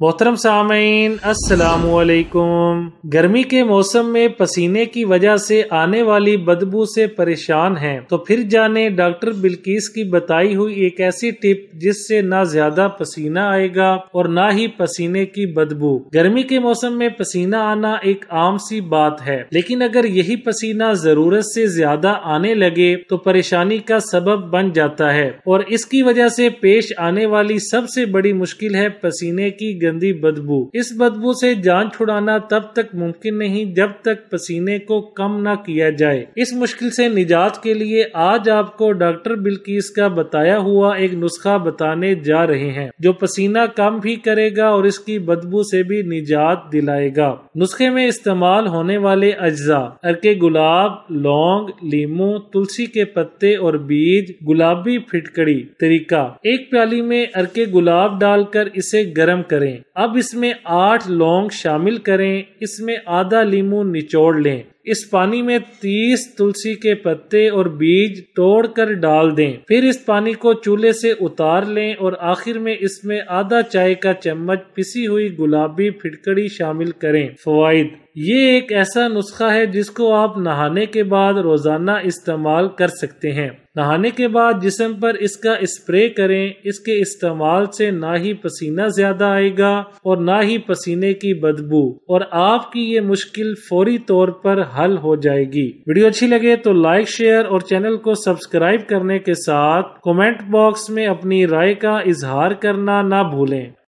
मोहतरम सामीन असलकुम गर्मी के मौसम में पसीने की वजह से आने वाली बदबू से परेशान हैं तो फिर जाने डॉक्टर बिल्किस की बताई हुई एक ऐसी टिप जिससे ना ज्यादा पसीना आएगा और ना ही पसीने की बदबू गर्मी के मौसम में पसीना आना एक आम सी बात है लेकिन अगर यही पसीना जरूरत से ज्यादा आने लगे तो परेशानी का सबब बन जाता है और इसकी वजह से पेश आने वाली सबसे बड़ी मुश्किल है पसीने की गंदी बदबू इस बदबू से जान छुड़ाना तब तक मुमकिन नहीं जब तक पसीने को कम ना किया जाए इस मुश्किल से निजात के लिए आज आपको डॉक्टर बिल्किस का बताया हुआ एक नुस्खा बताने जा रहे हैं जो पसीना कम भी करेगा और इसकी बदबू से भी निजात दिलाएगा नुस्खे में इस्तेमाल होने वाले अज्जा अरके गुलाब लौंग लीमू तुलसी के पत्ते और बीज गुलाबी फिटकड़ी तरीका एक प्याली में अरके गुलाब डालकर इसे गर्म करें करें अब इसमें आठ लौंग शामिल करें इसमें आधा लीमू निचोड़ लें इस पानी में तीस तुलसी के पत्ते और बीज तोड़कर डाल दें फिर इस पानी को चूल्हे से उतार लें और आखिर में इसमें आधा चाय का चम्मच पिसी हुई गुलाबी फिटकड़ी शामिल करें फवाइद ये एक ऐसा नुस्खा है जिसको आप नहाने के बाद रोजाना इस्तेमाल कर सकते हैं नहाने के बाद जिसम पर इसका स्प्रे करें इसके इस्तेमाल से ना ही पसीना ज्यादा आएगा और ना ही पसीने की बदबू और आपकी ये मुश्किल फौरी तौर पर हल हो जाएगी वीडियो अच्छी लगे तो लाइक शेयर और चैनल को सब्सक्राइब करने के साथ कमेंट बॉक्स में अपनी राय का इजहार करना ना भूलें